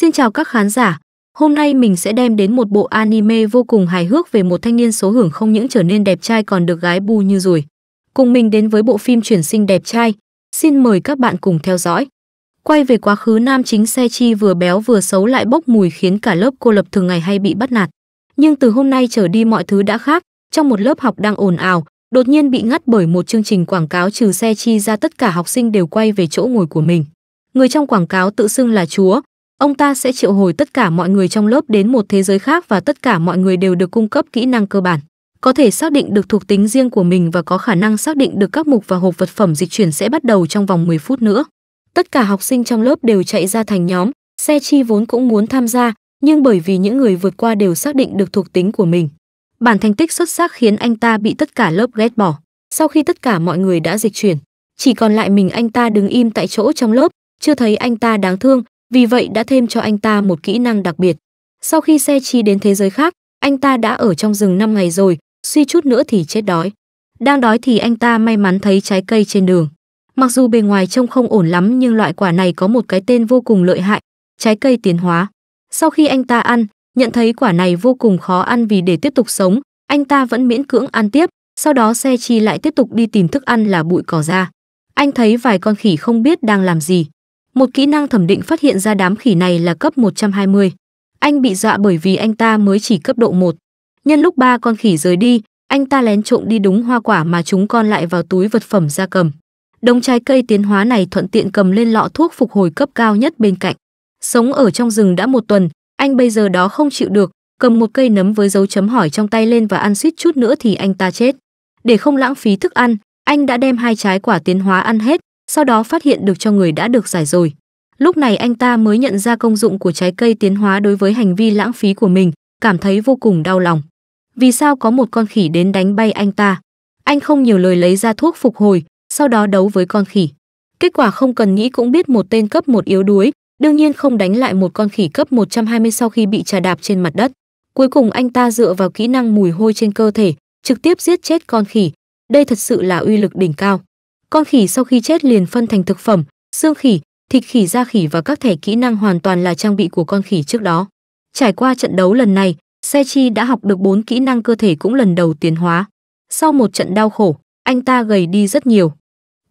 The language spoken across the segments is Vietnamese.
Xin chào các khán giả, hôm nay mình sẽ đem đến một bộ anime vô cùng hài hước về một thanh niên số hưởng không những trở nên đẹp trai còn được gái bu như rồi. Cùng mình đến với bộ phim chuyển sinh đẹp trai, xin mời các bạn cùng theo dõi. Quay về quá khứ nam chính xe chi vừa béo vừa xấu lại bốc mùi khiến cả lớp cô lập thường ngày hay bị bắt nạt. Nhưng từ hôm nay trở đi mọi thứ đã khác, trong một lớp học đang ồn ào, đột nhiên bị ngắt bởi một chương trình quảng cáo trừ xe chi ra tất cả học sinh đều quay về chỗ ngồi của mình. Người trong quảng cáo tự xưng là chúa, ông ta sẽ triệu hồi tất cả mọi người trong lớp đến một thế giới khác và tất cả mọi người đều được cung cấp kỹ năng cơ bản có thể xác định được thuộc tính riêng của mình và có khả năng xác định được các mục và hộp vật phẩm dịch chuyển sẽ bắt đầu trong vòng 10 phút nữa. Tất cả học sinh trong lớp đều chạy ra thành nhóm, xe chi vốn cũng muốn tham gia, nhưng bởi vì những người vượt qua đều xác định được thuộc tính của mình. Bản thành tích xuất sắc khiến anh ta bị tất cả lớp ghét bỏ. Sau khi tất cả mọi người đã dịch chuyển, chỉ còn lại mình anh ta đứng im tại chỗ trong lớp, chưa thấy anh ta đáng thương, vì vậy đã thêm cho anh ta một kỹ năng đặc biệt. Sau khi xe chi đến thế giới khác, anh ta đã ở trong rừng 5 ngày rồi, suy chút nữa thì chết đói. Đang đói thì anh ta may mắn thấy trái cây trên đường. Mặc dù bề ngoài trông không ổn lắm nhưng loại quả này có một cái tên vô cùng lợi hại, trái cây tiến hóa. Sau khi anh ta ăn, nhận thấy quả này vô cùng khó ăn vì để tiếp tục sống, anh ta vẫn miễn cưỡng ăn tiếp, sau đó xe chi lại tiếp tục đi tìm thức ăn là bụi cỏ ra. Anh thấy vài con khỉ không biết đang làm gì, một kỹ năng thẩm định phát hiện ra đám khỉ này là cấp 120. Anh bị dọa bởi vì anh ta mới chỉ cấp độ 1. Nhân lúc ba con khỉ rời đi, anh ta lén trộm đi đúng hoa quả mà chúng con lại vào túi vật phẩm ra cầm. Đống trái cây tiến hóa này thuận tiện cầm lên lọ thuốc phục hồi cấp cao nhất bên cạnh. Sống ở trong rừng đã một tuần, anh bây giờ đó không chịu được, cầm một cây nấm với dấu chấm hỏi trong tay lên và ăn suýt chút nữa thì anh ta chết. Để không lãng phí thức ăn, anh đã đem hai trái quả tiến hóa ăn hết, sau đó phát hiện được cho người đã được giải rồi. Lúc này anh ta mới nhận ra công dụng của trái cây tiến hóa đối với hành vi lãng phí của mình, cảm thấy vô cùng đau lòng. Vì sao có một con khỉ đến đánh bay anh ta? Anh không nhiều lời lấy ra thuốc phục hồi, sau đó đấu với con khỉ. Kết quả không cần nghĩ cũng biết một tên cấp một yếu đuối, đương nhiên không đánh lại một con khỉ cấp 120 sau khi bị trà đạp trên mặt đất. Cuối cùng anh ta dựa vào kỹ năng mùi hôi trên cơ thể, trực tiếp giết chết con khỉ. Đây thật sự là uy lực đỉnh cao. Con khỉ sau khi chết liền phân thành thực phẩm, xương khỉ, thịt khỉ da khỉ và các thẻ kỹ năng hoàn toàn là trang bị của con khỉ trước đó. Trải qua trận đấu lần này, chi đã học được 4 kỹ năng cơ thể cũng lần đầu tiến hóa. Sau một trận đau khổ, anh ta gầy đi rất nhiều.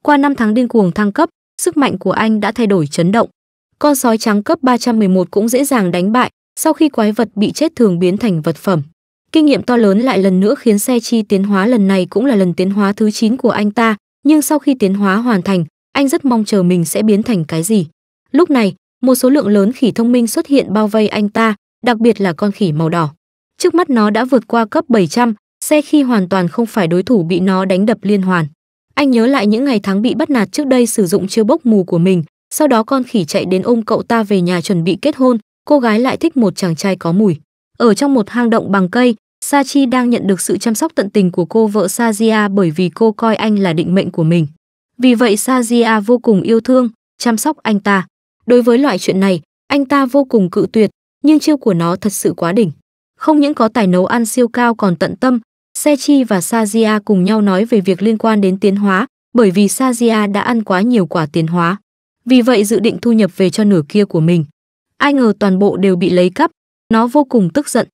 Qua 5 tháng điên cuồng thăng cấp, sức mạnh của anh đã thay đổi chấn động. Con sói trắng cấp 311 cũng dễ dàng đánh bại, sau khi quái vật bị chết thường biến thành vật phẩm. Kinh nghiệm to lớn lại lần nữa khiến chi tiến hóa lần này cũng là lần tiến hóa thứ 9 của anh ta, nhưng sau khi tiến hóa hoàn thành, anh rất mong chờ mình sẽ biến thành cái gì. Lúc này, một số lượng lớn khỉ thông minh xuất hiện bao vây anh ta, đặc biệt là con khỉ màu đỏ. Trước mắt nó đã vượt qua cấp 700, xe khi hoàn toàn không phải đối thủ bị nó đánh đập liên hoàn. Anh nhớ lại những ngày tháng bị bắt nạt trước đây sử dụng chiêu bốc mù của mình, sau đó con khỉ chạy đến ôm cậu ta về nhà chuẩn bị kết hôn, cô gái lại thích một chàng trai có mùi. Ở trong một hang động bằng cây, Sachi đang nhận được sự chăm sóc tận tình của cô vợ Sajia bởi vì cô coi anh là định mệnh của mình. Vì vậy Sajia vô cùng yêu thương, chăm sóc anh ta. Đối với loại chuyện này, anh ta vô cùng cự tuyệt, nhưng chiêu của nó thật sự quá đỉnh. Không những có tài nấu ăn siêu cao còn tận tâm, Sechi và Sajia cùng nhau nói về việc liên quan đến tiến hóa, bởi vì Sajia đã ăn quá nhiều quả tiến hóa. Vì vậy dự định thu nhập về cho nửa kia của mình. Ai ngờ toàn bộ đều bị lấy cắp, nó vô cùng tức giận.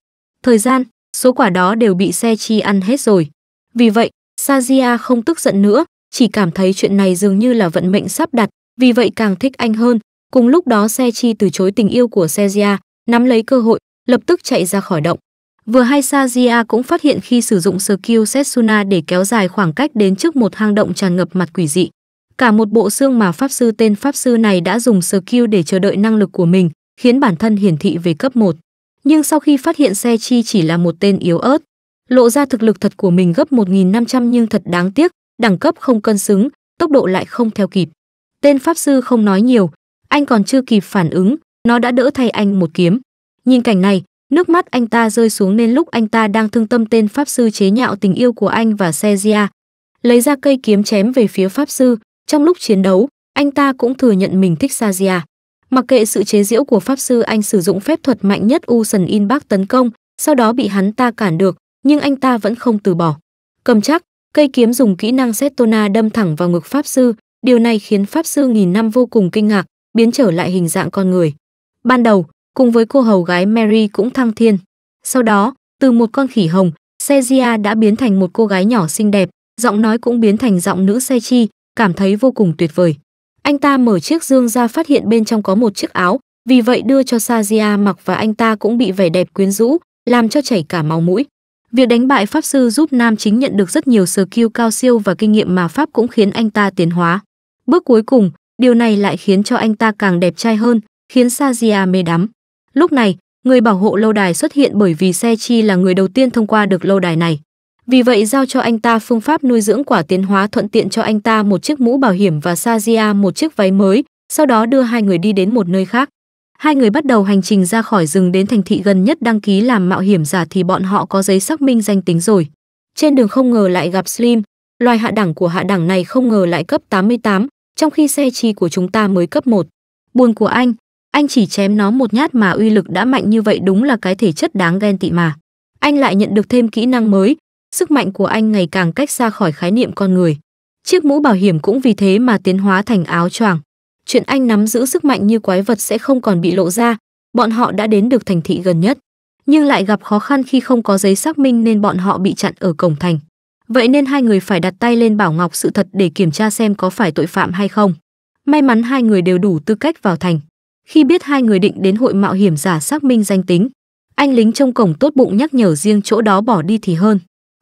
Thời gian số quả đó đều bị xe chi ăn hết rồi. Vì vậy, Sazia không tức giận nữa, chỉ cảm thấy chuyện này dường như là vận mệnh sắp đặt, vì vậy càng thích anh hơn. Cùng lúc đó xe chi từ chối tình yêu của Sazia, nắm lấy cơ hội, lập tức chạy ra khỏi động. Vừa hay Sazia cũng phát hiện khi sử dụng skill Setsuna để kéo dài khoảng cách đến trước một hang động tràn ngập mặt quỷ dị. Cả một bộ xương mà pháp sư tên pháp sư này đã dùng skill để chờ đợi năng lực của mình, khiến bản thân hiển thị về cấp 1 nhưng sau khi phát hiện xe chi chỉ là một tên yếu ớt, lộ ra thực lực thật của mình gấp 1.500 nhưng thật đáng tiếc, đẳng cấp không cân xứng, tốc độ lại không theo kịp. Tên pháp sư không nói nhiều, anh còn chưa kịp phản ứng, nó đã đỡ thay anh một kiếm. Nhìn cảnh này, nước mắt anh ta rơi xuống nên lúc anh ta đang thương tâm tên pháp sư chế nhạo tình yêu của anh và Sezia. Lấy ra cây kiếm chém về phía pháp sư, trong lúc chiến đấu, anh ta cũng thừa nhận mình thích Sazia. Mặc kệ sự chế giễu của pháp sư anh sử dụng phép thuật mạnh nhất U Sần tấn công, sau đó bị hắn ta cản được, nhưng anh ta vẫn không từ bỏ. Cầm chắc, cây kiếm dùng kỹ năng Setona đâm thẳng vào ngực pháp sư, điều này khiến pháp sư nghìn năm vô cùng kinh ngạc, biến trở lại hình dạng con người. Ban đầu, cùng với cô hầu gái Mary cũng thăng thiên. Sau đó, từ một con khỉ hồng, Sezia đã biến thành một cô gái nhỏ xinh đẹp, giọng nói cũng biến thành giọng nữ Sechi, cảm thấy vô cùng tuyệt vời. Anh ta mở chiếc dương ra phát hiện bên trong có một chiếc áo, vì vậy đưa cho Sazia mặc và anh ta cũng bị vẻ đẹp quyến rũ, làm cho chảy cả máu mũi. Việc đánh bại pháp sư giúp nam chính nhận được rất nhiều skill cao siêu và kinh nghiệm mà pháp cũng khiến anh ta tiến hóa. Bước cuối cùng, điều này lại khiến cho anh ta càng đẹp trai hơn, khiến Sazia mê đắm. Lúc này, người bảo hộ lâu đài xuất hiện bởi vì Sechi là người đầu tiên thông qua được lâu đài này. Vì vậy giao cho anh ta phương pháp nuôi dưỡng quả tiến hóa thuận tiện cho anh ta một chiếc mũ bảo hiểm và Sazia một chiếc váy mới, sau đó đưa hai người đi đến một nơi khác. Hai người bắt đầu hành trình ra khỏi rừng đến thành thị gần nhất đăng ký làm mạo hiểm giả thì bọn họ có giấy xác minh danh tính rồi. Trên đường không ngờ lại gặp Slim, loài hạ đẳng của hạ đẳng này không ngờ lại cấp 88, trong khi xe chi của chúng ta mới cấp 1. Buồn của anh, anh chỉ chém nó một nhát mà uy lực đã mạnh như vậy đúng là cái thể chất đáng ghen tị mà. Anh lại nhận được thêm kỹ năng mới, sức mạnh của anh ngày càng cách xa khỏi khái niệm con người. Chiếc mũ bảo hiểm cũng vì thế mà tiến hóa thành áo choàng. Chuyện anh nắm giữ sức mạnh như quái vật sẽ không còn bị lộ ra, bọn họ đã đến được thành thị gần nhất, nhưng lại gặp khó khăn khi không có giấy xác minh nên bọn họ bị chặn ở cổng thành. Vậy nên hai người phải đặt tay lên Bảo Ngọc sự thật để kiểm tra xem có phải tội phạm hay không. May mắn hai người đều đủ tư cách vào thành. Khi biết hai người định đến hội mạo hiểm giả xác minh danh tính, anh lính trong cổng tốt bụng nhắc nhở riêng chỗ đó bỏ đi thì hơn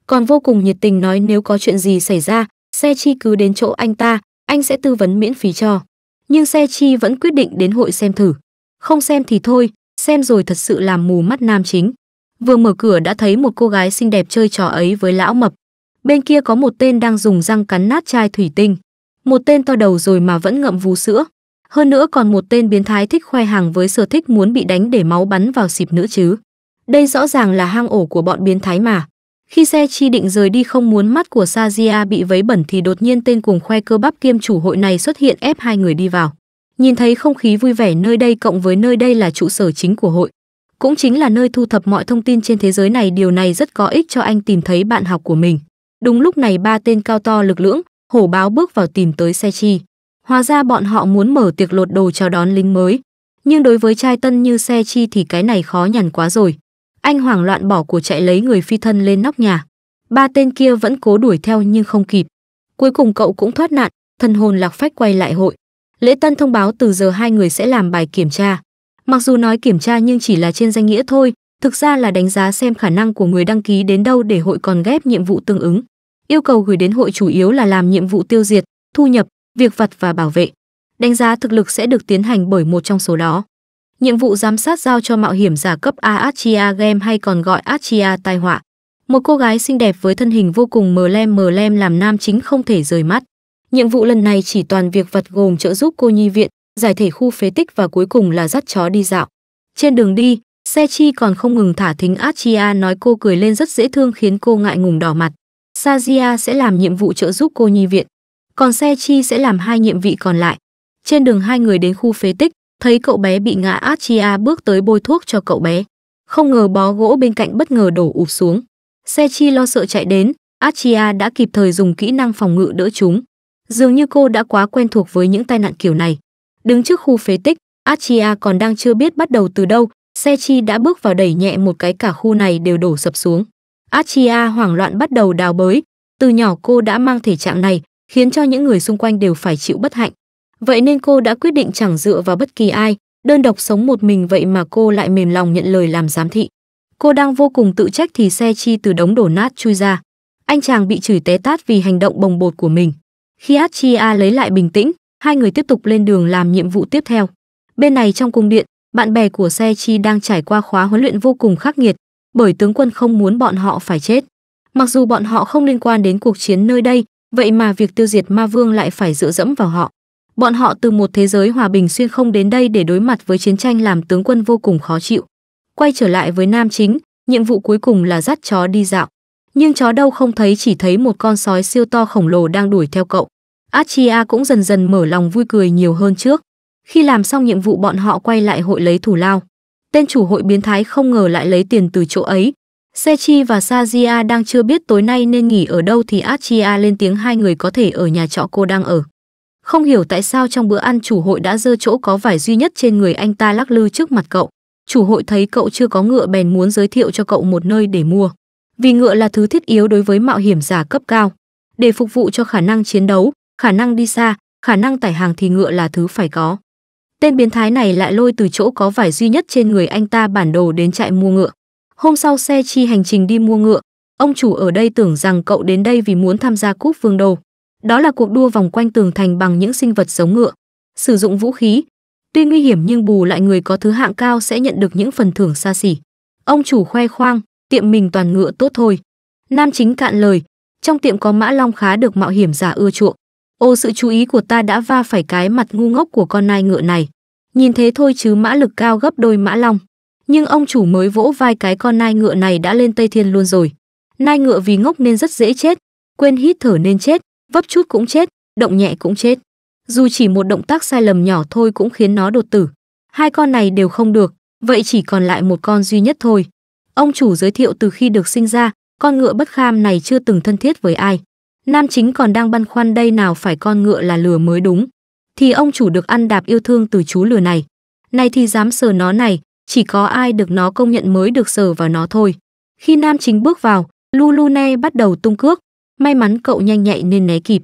còn vô cùng nhiệt tình nói nếu có chuyện gì xảy ra, xe chi cứ đến chỗ anh ta, anh sẽ tư vấn miễn phí cho. Nhưng xe chi vẫn quyết định đến hội xem thử. Không xem thì thôi, xem rồi thật sự làm mù mắt nam chính. Vừa mở cửa đã thấy một cô gái xinh đẹp chơi trò ấy với lão mập. Bên kia có một tên đang dùng răng cắn nát chai thủy tinh. Một tên to đầu rồi mà vẫn ngậm vú sữa. Hơn nữa còn một tên biến thái thích khoe hàng với sở thích muốn bị đánh để máu bắn vào xịp nữa chứ. Đây rõ ràng là hang ổ của bọn biến thái mà. Khi xe chi định rời đi không muốn mắt của Sazia bị vấy bẩn thì đột nhiên tên cùng khoe cơ bắp kiêm chủ hội này xuất hiện ép hai người đi vào. Nhìn thấy không khí vui vẻ nơi đây cộng với nơi đây là trụ sở chính của hội. Cũng chính là nơi thu thập mọi thông tin trên thế giới này điều này rất có ích cho anh tìm thấy bạn học của mình. Đúng lúc này ba tên cao to lực lưỡng, hổ báo bước vào tìm tới xe chi. Hóa ra bọn họ muốn mở tiệc lột đồ chào đón lính mới. Nhưng đối với trai tân như xe chi thì cái này khó nhằn quá rồi. Anh hoảng loạn bỏ của chạy lấy người phi thân lên nóc nhà. Ba tên kia vẫn cố đuổi theo nhưng không kịp. Cuối cùng cậu cũng thoát nạn, thân hồn lạc phách quay lại hội. Lễ Tân thông báo từ giờ hai người sẽ làm bài kiểm tra. Mặc dù nói kiểm tra nhưng chỉ là trên danh nghĩa thôi, thực ra là đánh giá xem khả năng của người đăng ký đến đâu để hội còn ghép nhiệm vụ tương ứng. Yêu cầu gửi đến hội chủ yếu là làm nhiệm vụ tiêu diệt, thu nhập, việc vật và bảo vệ. Đánh giá thực lực sẽ được tiến hành bởi một trong số đó. Nhiệm vụ giám sát giao cho mạo hiểm giả cấp A Archia Game hay còn gọi Archia tai họa. Một cô gái xinh đẹp với thân hình vô cùng mờ lem mờ lem làm nam chính không thể rời mắt. Nhiệm vụ lần này chỉ toàn việc vật gồm trợ giúp cô nhi viện, giải thể khu phế tích và cuối cùng là dắt chó đi dạo. Trên đường đi, xe chi còn không ngừng thả thính Archia nói cô cười lên rất dễ thương khiến cô ngại ngùng đỏ mặt. Sazia sẽ làm nhiệm vụ trợ giúp cô nhi viện, còn xe chi sẽ làm hai nhiệm vị còn lại. Trên đường hai người đến khu phế tích, thấy cậu bé bị ngã Archia bước tới bôi thuốc cho cậu bé. Không ngờ bó gỗ bên cạnh bất ngờ đổ ụp xuống. Xe chi lo sợ chạy đến, Archia đã kịp thời dùng kỹ năng phòng ngự đỡ chúng. Dường như cô đã quá quen thuộc với những tai nạn kiểu này. Đứng trước khu phế tích, Archia còn đang chưa biết bắt đầu từ đâu, xe chi đã bước vào đẩy nhẹ một cái cả khu này đều đổ sập xuống. Archia hoảng loạn bắt đầu đào bới, từ nhỏ cô đã mang thể trạng này, khiến cho những người xung quanh đều phải chịu bất hạnh. Vậy nên cô đã quyết định chẳng dựa vào bất kỳ ai, đơn độc sống một mình vậy mà cô lại mềm lòng nhận lời làm giám thị. Cô đang vô cùng tự trách thì xe chi từ đống đổ nát chui ra. Anh chàng bị chửi té tát vì hành động bồng bột của mình. Khi Achia lấy lại bình tĩnh, hai người tiếp tục lên đường làm nhiệm vụ tiếp theo. Bên này trong cung điện, bạn bè của xe chi đang trải qua khóa huấn luyện vô cùng khắc nghiệt, bởi tướng quân không muốn bọn họ phải chết. Mặc dù bọn họ không liên quan đến cuộc chiến nơi đây, vậy mà việc tiêu diệt ma vương lại phải dựa dẫm vào họ. Bọn họ từ một thế giới hòa bình xuyên không đến đây để đối mặt với chiến tranh làm tướng quân vô cùng khó chịu. Quay trở lại với nam chính, nhiệm vụ cuối cùng là dắt chó đi dạo. Nhưng chó đâu không thấy chỉ thấy một con sói siêu to khổng lồ đang đuổi theo cậu. Achia cũng dần dần mở lòng vui cười nhiều hơn trước. Khi làm xong nhiệm vụ bọn họ quay lại hội lấy thủ lao. Tên chủ hội biến thái không ngờ lại lấy tiền từ chỗ ấy. Sechi và Sajia đang chưa biết tối nay nên nghỉ ở đâu thì Achia lên tiếng hai người có thể ở nhà trọ cô đang ở. Không hiểu tại sao trong bữa ăn chủ hội đã dơ chỗ có vải duy nhất trên người anh ta lắc lư trước mặt cậu. Chủ hội thấy cậu chưa có ngựa bèn muốn giới thiệu cho cậu một nơi để mua. Vì ngựa là thứ thiết yếu đối với mạo hiểm giả cấp cao. Để phục vụ cho khả năng chiến đấu, khả năng đi xa, khả năng tải hàng thì ngựa là thứ phải có. Tên biến thái này lại lôi từ chỗ có vải duy nhất trên người anh ta bản đồ đến trại mua ngựa. Hôm sau xe chi hành trình đi mua ngựa, ông chủ ở đây tưởng rằng cậu đến đây vì muốn tham gia cúp vương đồ. Đó là cuộc đua vòng quanh tường thành bằng những sinh vật giống ngựa. Sử dụng vũ khí, tuy nguy hiểm nhưng bù lại người có thứ hạng cao sẽ nhận được những phần thưởng xa xỉ. Ông chủ khoe khoang, tiệm mình toàn ngựa tốt thôi. Nam chính cạn lời, trong tiệm có mã long khá được mạo hiểm giả ưa chuộng. Ô sự chú ý của ta đã va phải cái mặt ngu ngốc của con nai ngựa này. Nhìn thế thôi chứ mã lực cao gấp đôi mã long. Nhưng ông chủ mới vỗ vai cái con nai ngựa này đã lên Tây Thiên luôn rồi. Nai ngựa vì ngốc nên rất dễ chết, quên hít thở nên chết, vấp chút cũng chết, động nhẹ cũng chết. Dù chỉ một động tác sai lầm nhỏ thôi cũng khiến nó đột tử. Hai con này đều không được, vậy chỉ còn lại một con duy nhất thôi. Ông chủ giới thiệu từ khi được sinh ra, con ngựa bất kham này chưa từng thân thiết với ai. Nam chính còn đang băn khoăn đây nào phải con ngựa là lừa mới đúng. Thì ông chủ được ăn đạp yêu thương từ chú lừa này. Này thì dám sờ nó này, chỉ có ai được nó công nhận mới được sờ vào nó thôi. Khi nam chính bước vào, lulu ne bắt đầu tung cước, May mắn cậu nhanh nhạy nên né kịp.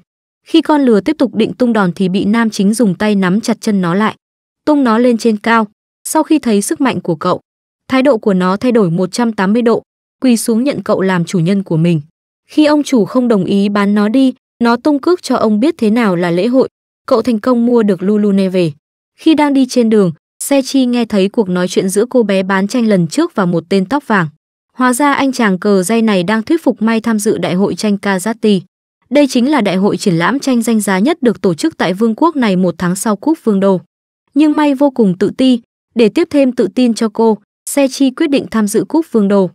Khi con lừa tiếp tục định tung đòn thì bị nam chính dùng tay nắm chặt chân nó lại, tung nó lên trên cao. Sau khi thấy sức mạnh của cậu, thái độ của nó thay đổi 180 độ, quỳ xuống nhận cậu làm chủ nhân của mình. Khi ông chủ không đồng ý bán nó đi, nó tung cước cho ông biết thế nào là lễ hội. Cậu thành công mua được Lulune về. Khi đang đi trên đường, Sechi nghe thấy cuộc nói chuyện giữa cô bé bán tranh lần trước và một tên tóc vàng. Hóa ra anh chàng cờ dây này đang thuyết phục Mai tham dự đại hội tranh Kazati. Đây chính là đại hội triển lãm tranh danh giá nhất được tổ chức tại vương quốc này một tháng sau cúp vương đồ. Nhưng Mai vô cùng tự ti, để tiếp thêm tự tin cho cô, Se Chi quyết định tham dự cúp vương đồ.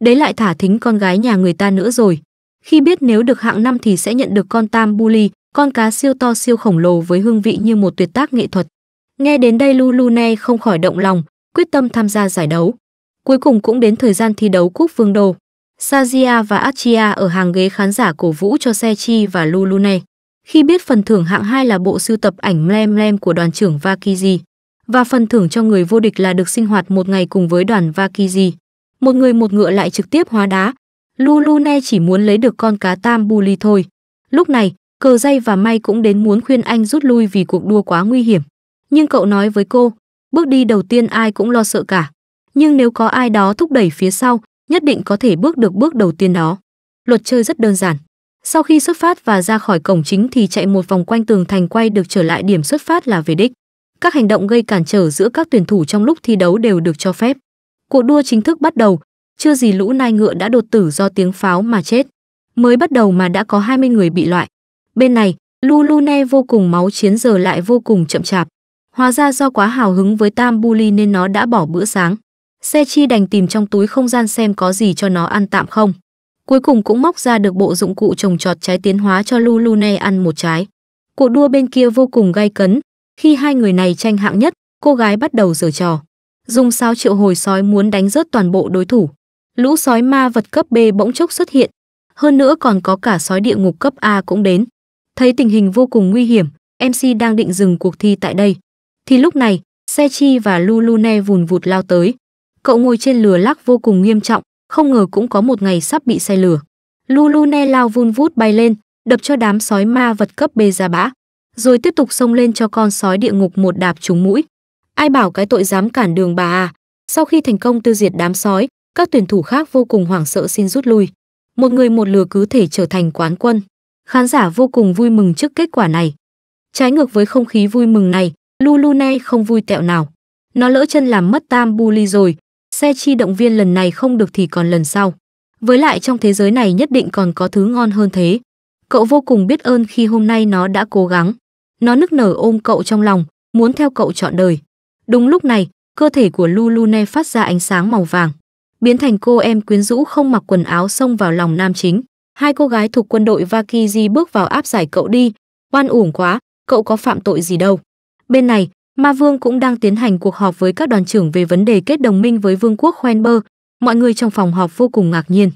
Đấy lại thả thính con gái nhà người ta nữa rồi. Khi biết nếu được hạng năm thì sẽ nhận được con tam buli, con cá siêu to siêu khổng lồ với hương vị như một tuyệt tác nghệ thuật. Nghe đến đây Lulu ne không khỏi động lòng, quyết tâm tham gia giải đấu. Cuối cùng cũng đến thời gian thi đấu Cúp Vương đồ. Sazia và Achia ở hàng ghế khán giả cổ vũ cho Sechi và Lulu này. Khi biết phần thưởng hạng 2 là bộ sưu tập ảnh Mlem Mlem của đoàn trưởng Vakiji và phần thưởng cho người vô địch là được sinh hoạt một ngày cùng với đoàn Vakiji. Một người một ngựa lại trực tiếp hóa đá. Lulu nay chỉ muốn lấy được con cá tam buli thôi. Lúc này, cờ dây và may cũng đến muốn khuyên anh rút lui vì cuộc đua quá nguy hiểm. Nhưng cậu nói với cô, bước đi đầu tiên ai cũng lo sợ cả nhưng nếu có ai đó thúc đẩy phía sau, nhất định có thể bước được bước đầu tiên đó. Luật chơi rất đơn giản. Sau khi xuất phát và ra khỏi cổng chính thì chạy một vòng quanh tường thành quay được trở lại điểm xuất phát là về đích. Các hành động gây cản trở giữa các tuyển thủ trong lúc thi đấu đều được cho phép. Cuộc đua chính thức bắt đầu, chưa gì lũ nai ngựa đã đột tử do tiếng pháo mà chết. Mới bắt đầu mà đã có 20 người bị loại. Bên này, lulu ne vô cùng máu chiến giờ lại vô cùng chậm chạp. Hóa ra do quá hào hứng với Tam Buli nên nó đã bỏ bữa sáng. Xe chi đành tìm trong túi không gian xem có gì cho nó ăn tạm không. Cuối cùng cũng móc ra được bộ dụng cụ trồng trọt trái tiến hóa cho Lulu Ne ăn một trái. Cuộc đua bên kia vô cùng gay cấn, khi hai người này tranh hạng nhất, cô gái bắt đầu dở trò. Dùng sao triệu hồi sói muốn đánh rớt toàn bộ đối thủ. Lũ sói ma vật cấp B bỗng chốc xuất hiện. Hơn nữa còn có cả sói địa ngục cấp A cũng đến. Thấy tình hình vô cùng nguy hiểm, MC đang định dừng cuộc thi tại đây. Thì lúc này, Sechi và Lulu Ne vùn vụt lao tới cậu ngồi trên lừa lắc vô cùng nghiêm trọng không ngờ cũng có một ngày sắp bị say lửa lulu ne lao vun vút bay lên đập cho đám sói ma vật cấp bê ra bã rồi tiếp tục xông lên cho con sói địa ngục một đạp trúng mũi ai bảo cái tội dám cản đường bà à sau khi thành công tiêu diệt đám sói các tuyển thủ khác vô cùng hoảng sợ xin rút lui một người một lừa cứ thể trở thành quán quân khán giả vô cùng vui mừng trước kết quả này trái ngược với không khí vui mừng này Lulu ne không vui tẹo nào nó lỡ chân làm mất tam bu ly rồi xe chi động viên lần này không được thì còn lần sau. Với lại trong thế giới này nhất định còn có thứ ngon hơn thế. Cậu vô cùng biết ơn khi hôm nay nó đã cố gắng. Nó nức nở ôm cậu trong lòng, muốn theo cậu chọn đời. Đúng lúc này, cơ thể của Lulune phát ra ánh sáng màu vàng, biến thành cô em quyến rũ không mặc quần áo xông vào lòng nam chính. Hai cô gái thuộc quân đội Vakiji bước vào áp giải cậu đi. Oan uổng quá, cậu có phạm tội gì đâu. Bên này, Ma Vương cũng đang tiến hành cuộc họp với các đoàn trưởng về vấn đề kết đồng minh với Vương quốc Khoenber. Mọi người trong phòng họp vô cùng ngạc nhiên.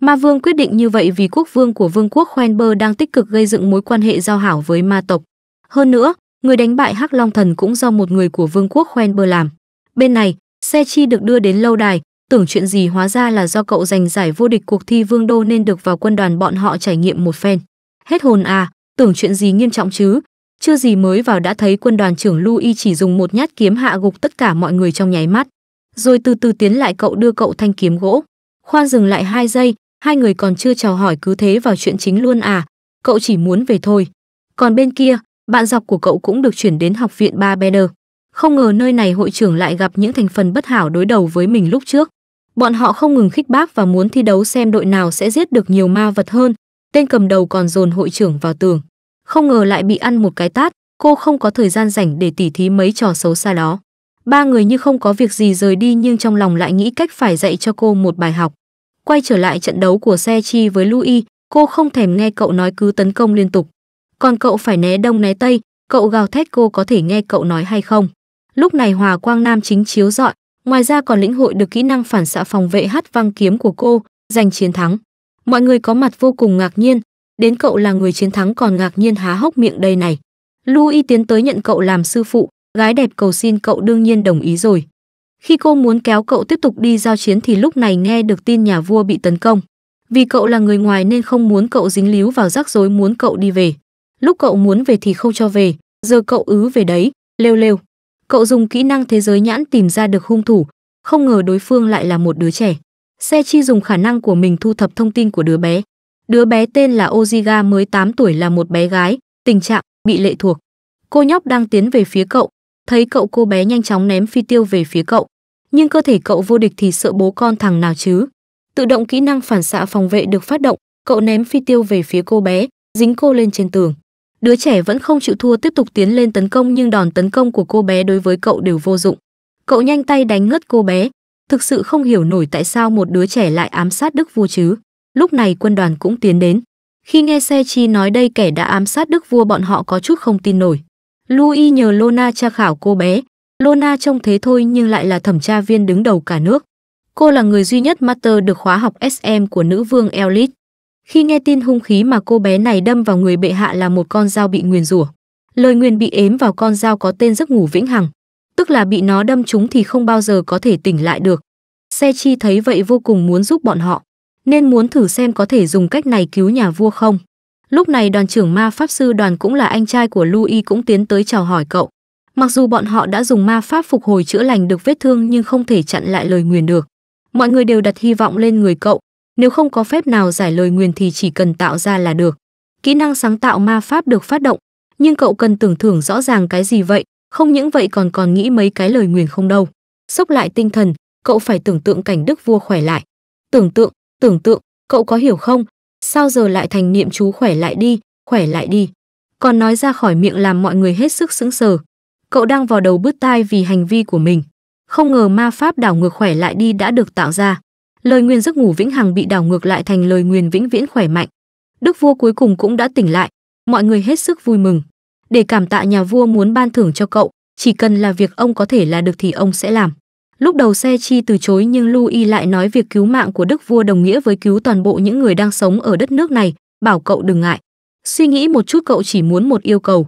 Ma Vương quyết định như vậy vì quốc vương của Vương quốc Khoenber đang tích cực gây dựng mối quan hệ giao hảo với ma tộc. Hơn nữa, người đánh bại Hắc Long Thần cũng do một người của Vương quốc Khoenber làm. Bên này, xe chi được đưa đến lâu đài, tưởng chuyện gì hóa ra là do cậu giành giải vô địch cuộc thi Vương Đô nên được vào quân đoàn bọn họ trải nghiệm một phen. Hết hồn à, tưởng chuyện gì nghiêm trọng chứ, chưa gì mới vào đã thấy quân đoàn trưởng Louis chỉ dùng một nhát kiếm hạ gục tất cả mọi người trong nháy mắt, rồi từ từ tiến lại cậu đưa cậu thanh kiếm gỗ. Khoan dừng lại hai giây, hai người còn chưa chào hỏi cứ thế vào chuyện chính luôn à, cậu chỉ muốn về thôi. Còn bên kia, bạn dọc của cậu cũng được chuyển đến học viện Ba Banner. Không ngờ nơi này hội trưởng lại gặp những thành phần bất hảo đối đầu với mình lúc trước. Bọn họ không ngừng khích bác và muốn thi đấu xem đội nào sẽ giết được nhiều ma vật hơn. Tên cầm đầu còn dồn hội trưởng vào tường không ngờ lại bị ăn một cái tát, cô không có thời gian rảnh để tỉ thí mấy trò xấu xa đó. Ba người như không có việc gì rời đi nhưng trong lòng lại nghĩ cách phải dạy cho cô một bài học. Quay trở lại trận đấu của xe chi với Louis, cô không thèm nghe cậu nói cứ tấn công liên tục. Còn cậu phải né đông né tây, cậu gào thét cô có thể nghe cậu nói hay không. Lúc này Hòa Quang Nam chính chiếu rọi, ngoài ra còn lĩnh hội được kỹ năng phản xạ phòng vệ hắt văng kiếm của cô, giành chiến thắng. Mọi người có mặt vô cùng ngạc nhiên, đến cậu là người chiến thắng còn ngạc nhiên há hốc miệng đây này. Louis tiến tới nhận cậu làm sư phụ, gái đẹp cầu xin cậu đương nhiên đồng ý rồi. Khi cô muốn kéo cậu tiếp tục đi giao chiến thì lúc này nghe được tin nhà vua bị tấn công. Vì cậu là người ngoài nên không muốn cậu dính líu vào rắc rối muốn cậu đi về. Lúc cậu muốn về thì không cho về, giờ cậu ứ về đấy, lêu lêu. Cậu dùng kỹ năng thế giới nhãn tìm ra được hung thủ, không ngờ đối phương lại là một đứa trẻ. Xe chi dùng khả năng của mình thu thập thông tin của đứa bé, Đứa bé tên là Ojiga mới 8 tuổi là một bé gái, tình trạng bị lệ thuộc. Cô nhóc đang tiến về phía cậu, thấy cậu cô bé nhanh chóng ném phi tiêu về phía cậu. Nhưng cơ thể cậu vô địch thì sợ bố con thằng nào chứ. Tự động kỹ năng phản xạ phòng vệ được phát động, cậu ném phi tiêu về phía cô bé, dính cô lên trên tường. Đứa trẻ vẫn không chịu thua tiếp tục tiến lên tấn công nhưng đòn tấn công của cô bé đối với cậu đều vô dụng. Cậu nhanh tay đánh ngất cô bé, thực sự không hiểu nổi tại sao một đứa trẻ lại ám sát đức vua chứ. Lúc này quân đoàn cũng tiến đến. Khi nghe xe chi nói đây kẻ đã ám sát đức vua bọn họ có chút không tin nổi. Louis nhờ Lona tra khảo cô bé. Lona trông thế thôi nhưng lại là thẩm tra viên đứng đầu cả nước. Cô là người duy nhất master được khóa học SM của nữ vương Elite. Khi nghe tin hung khí mà cô bé này đâm vào người bệ hạ là một con dao bị nguyền rủa. Lời nguyền bị ếm vào con dao có tên giấc ngủ vĩnh hằng. Tức là bị nó đâm trúng thì không bao giờ có thể tỉnh lại được. Xe chi thấy vậy vô cùng muốn giúp bọn họ nên muốn thử xem có thể dùng cách này cứu nhà vua không. Lúc này đoàn trưởng ma pháp sư đoàn cũng là anh trai của Louis cũng tiến tới chào hỏi cậu. Mặc dù bọn họ đã dùng ma pháp phục hồi chữa lành được vết thương nhưng không thể chặn lại lời nguyền được. Mọi người đều đặt hy vọng lên người cậu, nếu không có phép nào giải lời nguyền thì chỉ cần tạo ra là được. Kỹ năng sáng tạo ma pháp được phát động, nhưng cậu cần tưởng thưởng rõ ràng cái gì vậy, không những vậy còn còn nghĩ mấy cái lời nguyền không đâu. Sốc lại tinh thần, cậu phải tưởng tượng cảnh đức vua khỏe lại. Tưởng tượng, Tưởng tượng, cậu có hiểu không? Sao giờ lại thành niệm chú khỏe lại đi, khỏe lại đi. Còn nói ra khỏi miệng làm mọi người hết sức sững sờ. Cậu đang vào đầu bứt tai vì hành vi của mình. Không ngờ ma pháp đảo ngược khỏe lại đi đã được tạo ra. Lời nguyền giấc ngủ vĩnh hằng bị đảo ngược lại thành lời nguyền vĩnh viễn khỏe mạnh. Đức vua cuối cùng cũng đã tỉnh lại, mọi người hết sức vui mừng. Để cảm tạ nhà vua muốn ban thưởng cho cậu, chỉ cần là việc ông có thể là được thì ông sẽ làm. Lúc đầu xe chi từ chối nhưng Louis lại nói việc cứu mạng của đức vua đồng nghĩa với cứu toàn bộ những người đang sống ở đất nước này, bảo cậu đừng ngại. Suy nghĩ một chút cậu chỉ muốn một yêu cầu.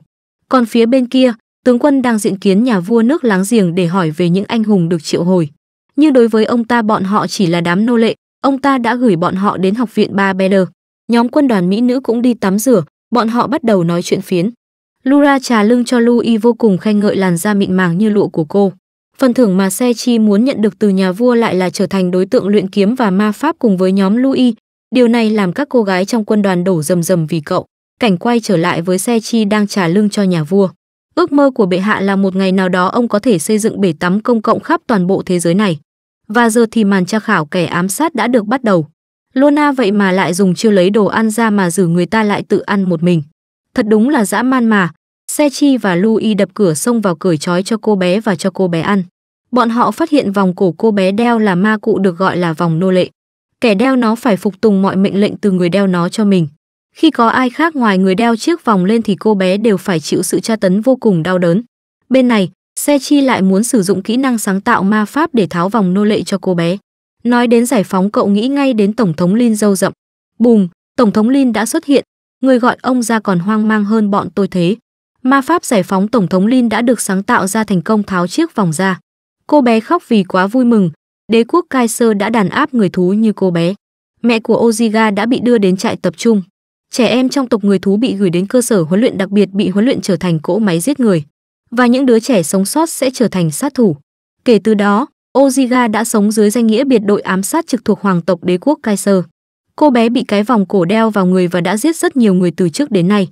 Còn phía bên kia, tướng quân đang diện kiến nhà vua nước láng giềng để hỏi về những anh hùng được triệu hồi. Nhưng đối với ông ta bọn họ chỉ là đám nô lệ, ông ta đã gửi bọn họ đến học viện Ba Beller. Nhóm quân đoàn Mỹ nữ cũng đi tắm rửa, bọn họ bắt đầu nói chuyện phiến. Lura trà lưng cho Louis vô cùng khen ngợi làn da mịn màng như lụa của cô. Phần thưởng mà Se Chi muốn nhận được từ nhà vua lại là trở thành đối tượng luyện kiếm và ma pháp cùng với nhóm Louis. Điều này làm các cô gái trong quân đoàn đổ rầm rầm vì cậu. Cảnh quay trở lại với Se Chi đang trả lương cho nhà vua. Ước mơ của bệ hạ là một ngày nào đó ông có thể xây dựng bể tắm công cộng khắp toàn bộ thế giới này. Và giờ thì màn tra khảo kẻ ám sát đã được bắt đầu. Luna vậy mà lại dùng chiêu lấy đồ ăn ra mà giữ người ta lại tự ăn một mình. Thật đúng là dã man mà, Xe Chi và Louis đập cửa xông vào cởi trói cho cô bé và cho cô bé ăn. Bọn họ phát hiện vòng cổ cô bé đeo là ma cụ được gọi là vòng nô lệ. Kẻ đeo nó phải phục tùng mọi mệnh lệnh từ người đeo nó cho mình. Khi có ai khác ngoài người đeo chiếc vòng lên thì cô bé đều phải chịu sự tra tấn vô cùng đau đớn. Bên này, Se Chi lại muốn sử dụng kỹ năng sáng tạo ma pháp để tháo vòng nô lệ cho cô bé. Nói đến giải phóng cậu nghĩ ngay đến Tổng thống Lin dâu rậm. Bùm, Tổng thống Lin đã xuất hiện. Người gọi ông ra còn hoang mang hơn bọn tôi thế. Ma pháp giải phóng Tổng thống Lin đã được sáng tạo ra thành công tháo chiếc vòng ra. Cô bé khóc vì quá vui mừng, đế quốc Kaiser đã đàn áp người thú như cô bé. Mẹ của Oziga đã bị đưa đến trại tập trung. Trẻ em trong tộc người thú bị gửi đến cơ sở huấn luyện đặc biệt bị huấn luyện trở thành cỗ máy giết người. Và những đứa trẻ sống sót sẽ trở thành sát thủ. Kể từ đó, Oziga đã sống dưới danh nghĩa biệt đội ám sát trực thuộc hoàng tộc đế quốc Kaiser. Cô bé bị cái vòng cổ đeo vào người và đã giết rất nhiều người từ trước đến nay.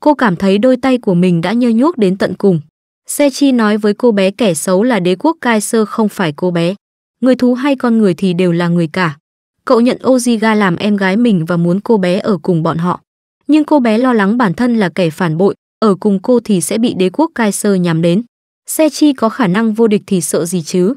Cô cảm thấy đôi tay của mình đã nhơ nhuốc đến tận cùng. Se Chi nói với cô bé kẻ xấu là đế quốc Cai Sơ không phải cô bé. Người thú hay con người thì đều là người cả. Cậu nhận Ojiga làm em gái mình và muốn cô bé ở cùng bọn họ. Nhưng cô bé lo lắng bản thân là kẻ phản bội, ở cùng cô thì sẽ bị đế quốc Cai Sơ nhắm đến. Se Chi có khả năng vô địch thì sợ gì chứ?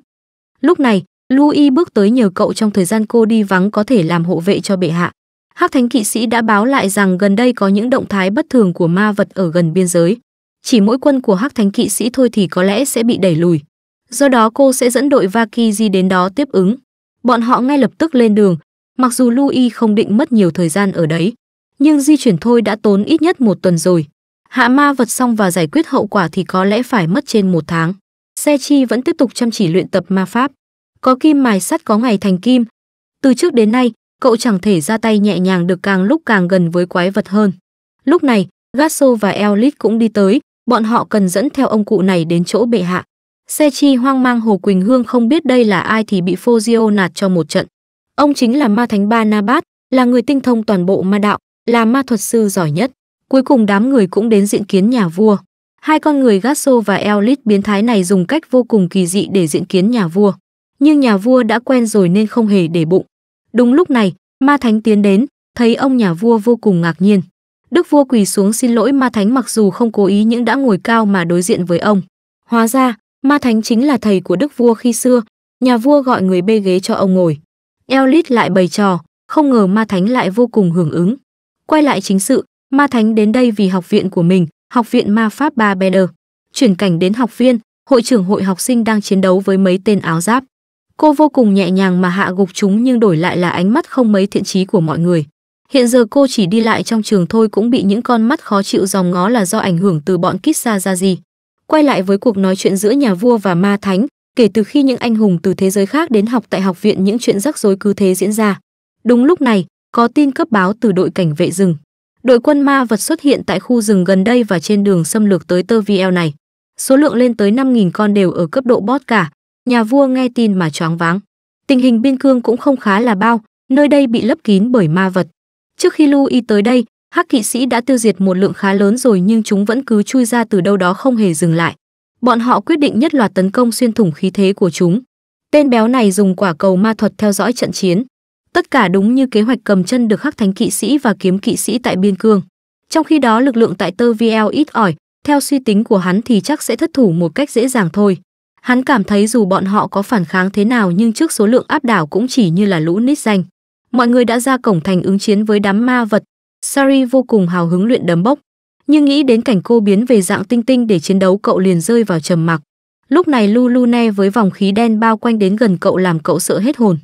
Lúc này, Louis bước tới nhờ cậu trong thời gian cô đi vắng có thể làm hộ vệ cho bệ hạ. Hắc Thánh Kỵ Sĩ đã báo lại rằng gần đây có những động thái bất thường của ma vật ở gần biên giới. Chỉ mỗi quân của Hắc Thánh Kỵ Sĩ thôi thì có lẽ sẽ bị đẩy lùi. Do đó cô sẽ dẫn đội Vaki Di đến đó tiếp ứng. Bọn họ ngay lập tức lên đường, mặc dù Louis không định mất nhiều thời gian ở đấy. Nhưng di chuyển thôi đã tốn ít nhất một tuần rồi. Hạ ma vật xong và giải quyết hậu quả thì có lẽ phải mất trên một tháng. Se Chi vẫn tiếp tục chăm chỉ luyện tập ma pháp. Có kim mài sắt có ngày thành kim. Từ trước đến nay, cậu chẳng thể ra tay nhẹ nhàng được càng lúc càng gần với quái vật hơn. Lúc này, Gasso và Elite cũng đi tới, bọn họ cần dẫn theo ông cụ này đến chỗ bệ hạ. Xe chi hoang mang Hồ Quỳnh Hương không biết đây là ai thì bị Fozio nạt cho một trận. Ông chính là ma thánh Ba Na là người tinh thông toàn bộ ma đạo, là ma thuật sư giỏi nhất. Cuối cùng đám người cũng đến diện kiến nhà vua. Hai con người Gasso và Elite biến thái này dùng cách vô cùng kỳ dị để diện kiến nhà vua. Nhưng nhà vua đã quen rồi nên không hề để bụng. Đúng lúc này, ma thánh tiến đến, thấy ông nhà vua vô cùng ngạc nhiên. Đức vua quỳ xuống xin lỗi ma thánh mặc dù không cố ý nhưng đã ngồi cao mà đối diện với ông. Hóa ra, ma thánh chính là thầy của đức vua khi xưa, nhà vua gọi người bê ghế cho ông ngồi. elit lại bày trò, không ngờ ma thánh lại vô cùng hưởng ứng. Quay lại chính sự, ma thánh đến đây vì học viện của mình, học viện ma pháp Ba Bender. Chuyển cảnh đến học viên, hội trưởng hội học sinh đang chiến đấu với mấy tên áo giáp. Cô vô cùng nhẹ nhàng mà hạ gục chúng nhưng đổi lại là ánh mắt không mấy thiện chí của mọi người. Hiện giờ cô chỉ đi lại trong trường thôi cũng bị những con mắt khó chịu dòng ngó là do ảnh hưởng từ bọn Kitsa xa ra gì. Quay lại với cuộc nói chuyện giữa nhà vua và ma thánh, kể từ khi những anh hùng từ thế giới khác đến học tại học viện những chuyện rắc rối cứ thế diễn ra. Đúng lúc này, có tin cấp báo từ đội cảnh vệ rừng. Đội quân ma vật xuất hiện tại khu rừng gần đây và trên đường xâm lược tới Tơ VL này. Số lượng lên tới 5.000 con đều ở cấp độ bot cả, nhà vua nghe tin mà choáng váng. Tình hình biên cương cũng không khá là bao, nơi đây bị lấp kín bởi ma vật. Trước khi Lưu Y tới đây, hắc kỵ sĩ đã tiêu diệt một lượng khá lớn rồi nhưng chúng vẫn cứ chui ra từ đâu đó không hề dừng lại. Bọn họ quyết định nhất loạt tấn công xuyên thủng khí thế của chúng. Tên béo này dùng quả cầu ma thuật theo dõi trận chiến. Tất cả đúng như kế hoạch cầm chân được hắc thánh kỵ sĩ và kiếm kỵ sĩ tại biên cương. Trong khi đó lực lượng tại tơ VL ít ỏi, theo suy tính của hắn thì chắc sẽ thất thủ một cách dễ dàng thôi. Hắn cảm thấy dù bọn họ có phản kháng thế nào nhưng trước số lượng áp đảo cũng chỉ như là lũ nít danh. Mọi người đã ra cổng thành ứng chiến với đám ma vật. Sari vô cùng hào hứng luyện đấm bốc, nhưng nghĩ đến cảnh cô biến về dạng tinh tinh để chiến đấu cậu liền rơi vào trầm mặc. Lúc này Lulune với vòng khí đen bao quanh đến gần cậu làm cậu sợ hết hồn.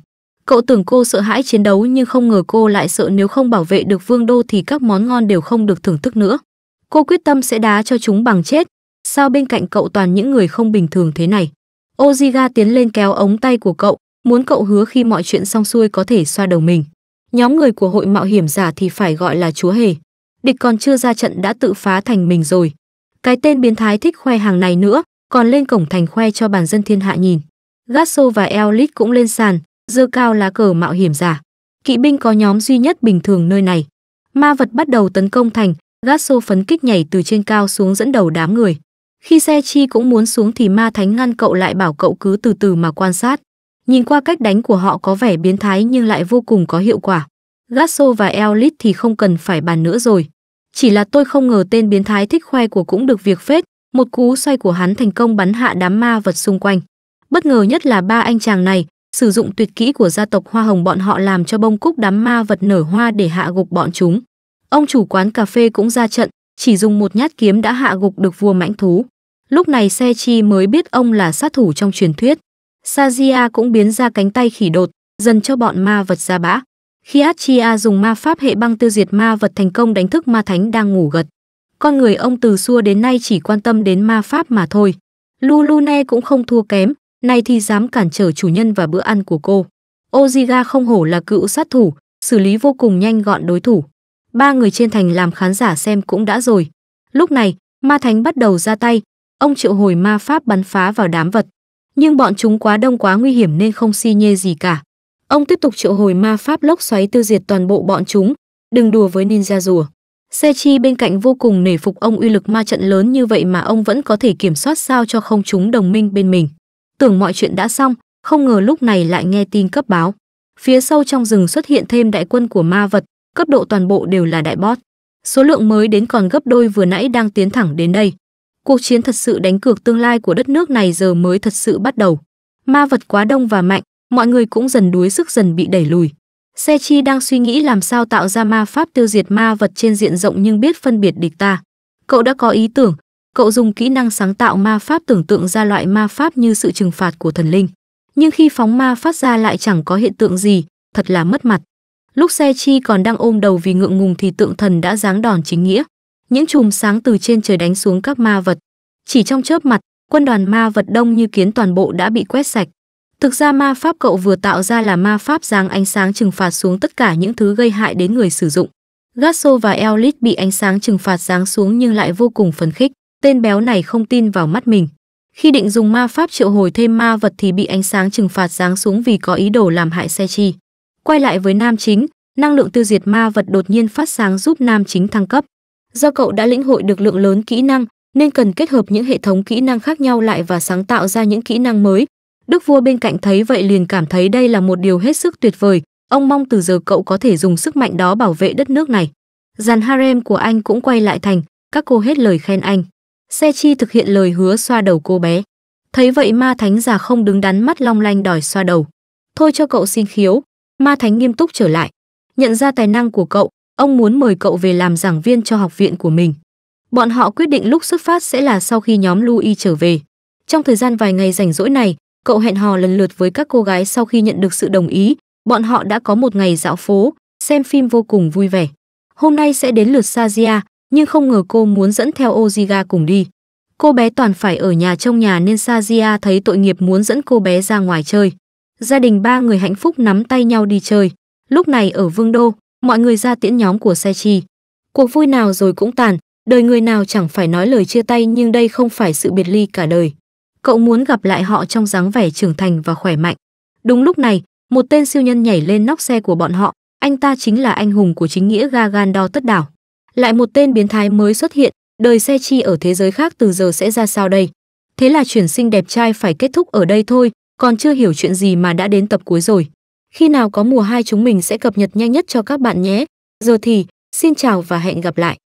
Cậu tưởng cô sợ hãi chiến đấu nhưng không ngờ cô lại sợ nếu không bảo vệ được vương đô thì các món ngon đều không được thưởng thức nữa. Cô quyết tâm sẽ đá cho chúng bằng chết, sao bên cạnh cậu toàn những người không bình thường thế này? Ojiga tiến lên kéo ống tay của cậu, muốn cậu hứa khi mọi chuyện xong xuôi có thể xoa đầu mình. Nhóm người của hội mạo hiểm giả thì phải gọi là chúa hề. Địch còn chưa ra trận đã tự phá thành mình rồi. Cái tên biến thái thích khoe hàng này nữa, còn lên cổng thành khoe cho bản dân thiên hạ nhìn. Gasso và Elit cũng lên sàn, dơ cao lá cờ mạo hiểm giả. Kỵ binh có nhóm duy nhất bình thường nơi này. Ma vật bắt đầu tấn công thành, Gasso phấn kích nhảy từ trên cao xuống dẫn đầu đám người. Khi xe chi cũng muốn xuống thì ma thánh ngăn cậu lại bảo cậu cứ từ từ mà quan sát. Nhìn qua cách đánh của họ có vẻ biến thái nhưng lại vô cùng có hiệu quả. Gasso và Elit thì không cần phải bàn nữa rồi. Chỉ là tôi không ngờ tên biến thái thích khoe của cũng được việc phết, một cú xoay của hắn thành công bắn hạ đám ma vật xung quanh. Bất ngờ nhất là ba anh chàng này, sử dụng tuyệt kỹ của gia tộc Hoa Hồng bọn họ làm cho bông cúc đám ma vật nở hoa để hạ gục bọn chúng. Ông chủ quán cà phê cũng ra trận, chỉ dùng một nhát kiếm đã hạ gục được vua mãnh thú. Lúc này xe Chi mới biết ông là sát thủ trong truyền thuyết. sazia cũng biến ra cánh tay khỉ đột, dần cho bọn ma vật ra bã. Khi Achia dùng ma pháp hệ băng tiêu diệt ma vật thành công đánh thức ma thánh đang ngủ gật. Con người ông từ xưa đến nay chỉ quan tâm đến ma pháp mà thôi. Lulune cũng không thua kém, nay thì dám cản trở chủ nhân và bữa ăn của cô. Ojiga không hổ là cựu sát thủ, xử lý vô cùng nhanh gọn đối thủ ba người trên thành làm khán giả xem cũng đã rồi. Lúc này, ma thánh bắt đầu ra tay, ông triệu hồi ma pháp bắn phá vào đám vật. Nhưng bọn chúng quá đông quá nguy hiểm nên không si nhê gì cả. Ông tiếp tục triệu hồi ma pháp lốc xoáy tiêu diệt toàn bộ bọn chúng, đừng đùa với ninja rùa. Xe Chi bên cạnh vô cùng nể phục ông uy lực ma trận lớn như vậy mà ông vẫn có thể kiểm soát sao cho không chúng đồng minh bên mình. Tưởng mọi chuyện đã xong, không ngờ lúc này lại nghe tin cấp báo. Phía sâu trong rừng xuất hiện thêm đại quân của ma vật, cấp độ toàn bộ đều là đại boss. Số lượng mới đến còn gấp đôi vừa nãy đang tiến thẳng đến đây. Cuộc chiến thật sự đánh cược tương lai của đất nước này giờ mới thật sự bắt đầu. Ma vật quá đông và mạnh, mọi người cũng dần đuối sức dần bị đẩy lùi. Se Chi đang suy nghĩ làm sao tạo ra ma pháp tiêu diệt ma vật trên diện rộng nhưng biết phân biệt địch ta. Cậu đã có ý tưởng, cậu dùng kỹ năng sáng tạo ma pháp tưởng tượng ra loại ma pháp như sự trừng phạt của thần linh. Nhưng khi phóng ma phát ra lại chẳng có hiện tượng gì, thật là mất mặt. Lúc xe chi còn đang ôm đầu vì ngượng ngùng thì tượng thần đã giáng đòn chính nghĩa. Những chùm sáng từ trên trời đánh xuống các ma vật. Chỉ trong chớp mặt, quân đoàn ma vật đông như kiến toàn bộ đã bị quét sạch. Thực ra ma pháp cậu vừa tạo ra là ma pháp giáng ánh sáng trừng phạt xuống tất cả những thứ gây hại đến người sử dụng. Gasso và elit bị ánh sáng trừng phạt giáng xuống nhưng lại vô cùng phấn khích. Tên béo này không tin vào mắt mình. Khi định dùng ma pháp triệu hồi thêm ma vật thì bị ánh sáng trừng phạt giáng xuống vì có ý đồ làm hại xe chi. Quay lại với nam chính, năng lượng tiêu diệt ma vật đột nhiên phát sáng giúp nam chính thăng cấp. Do cậu đã lĩnh hội được lượng lớn kỹ năng, nên cần kết hợp những hệ thống kỹ năng khác nhau lại và sáng tạo ra những kỹ năng mới. Đức vua bên cạnh thấy vậy liền cảm thấy đây là một điều hết sức tuyệt vời, ông mong từ giờ cậu có thể dùng sức mạnh đó bảo vệ đất nước này. Dàn harem của anh cũng quay lại thành, các cô hết lời khen anh. xe Chi thực hiện lời hứa xoa đầu cô bé. Thấy vậy ma thánh già không đứng đắn mắt long lanh đòi xoa đầu. Thôi cho cậu xin khiếu, Ma Thánh nghiêm túc trở lại. Nhận ra tài năng của cậu, ông muốn mời cậu về làm giảng viên cho học viện của mình. Bọn họ quyết định lúc xuất phát sẽ là sau khi nhóm Louis trở về. Trong thời gian vài ngày rảnh rỗi này, cậu hẹn hò lần lượt với các cô gái sau khi nhận được sự đồng ý, bọn họ đã có một ngày dạo phố, xem phim vô cùng vui vẻ. Hôm nay sẽ đến lượt Sazia, nhưng không ngờ cô muốn dẫn theo Ojiga cùng đi. Cô bé toàn phải ở nhà trong nhà nên Sazia thấy tội nghiệp muốn dẫn cô bé ra ngoài chơi gia đình ba người hạnh phúc nắm tay nhau đi chơi. Lúc này ở Vương Đô, mọi người ra tiễn nhóm của xe trì. Cuộc vui nào rồi cũng tàn, đời người nào chẳng phải nói lời chia tay nhưng đây không phải sự biệt ly cả đời. Cậu muốn gặp lại họ trong dáng vẻ trưởng thành và khỏe mạnh. Đúng lúc này, một tên siêu nhân nhảy lên nóc xe của bọn họ, anh ta chính là anh hùng của chính nghĩa ga gan đo tất đảo. Lại một tên biến thái mới xuất hiện, đời xe chi ở thế giới khác từ giờ sẽ ra sao đây? Thế là chuyển sinh đẹp trai phải kết thúc ở đây thôi, còn chưa hiểu chuyện gì mà đã đến tập cuối rồi. Khi nào có mùa 2 chúng mình sẽ cập nhật nhanh nhất cho các bạn nhé. Giờ thì, xin chào và hẹn gặp lại.